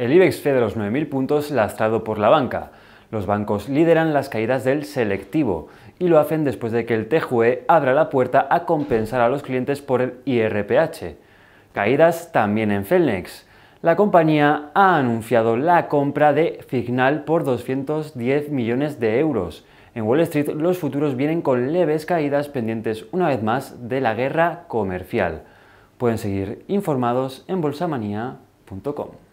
El IBEX de los 9.000 puntos lastrado por la banca. Los bancos lideran las caídas del selectivo y lo hacen después de que el TJUE abra la puerta a compensar a los clientes por el IRPH. Caídas también en Felnex. La compañía ha anunciado la compra de Fignal por 210 millones de euros. En Wall Street los futuros vienen con leves caídas pendientes una vez más de la guerra comercial. Pueden seguir informados en bolsamanía.com.